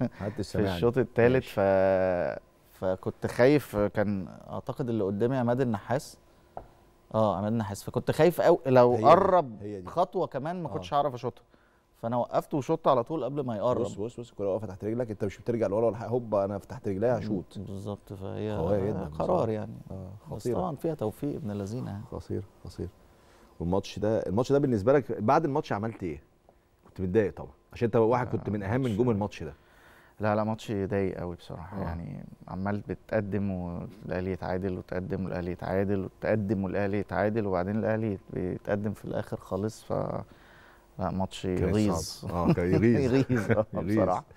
محدش في الشوط الثالث ف فكنت خايف كان اعتقد اللي قدامي عماد النحاس اه عماد النحاس فكنت خايف قوي لو هي قرب هي دي. خطوه كمان ما كنتش آه. هعرف اشوطها فانا وقفت وشوط على طول قبل ما يقرب بص بص بص الكوره واقفه تحت رجلك انت مش بترجع لورا ولا حاجه انا فتحت رجليها هشوط بالظبط فهي قرار يعني آه خطيره طبعا فيها توفيق ابن اللذينه يعني خطير خطير والماتش ده الماتش ده بالنسبه لك بعد الماتش عملت ايه؟ كنت متضايق طبعا عشان انت واحد آه، كنت من اهم نجوم الماتش ده لا لا ماتش ضايق قوي بصراحه أوه. يعني عمال بتقدم والاهلي يتعادل وتقدم والاهلي يتعادل وتقدم والاهلي يتعادل وبعدين الاهلي بيتقدم في الاخر خالص ف لا ماتش آه، يغيظ اه يغيظ يغيظ بصراحه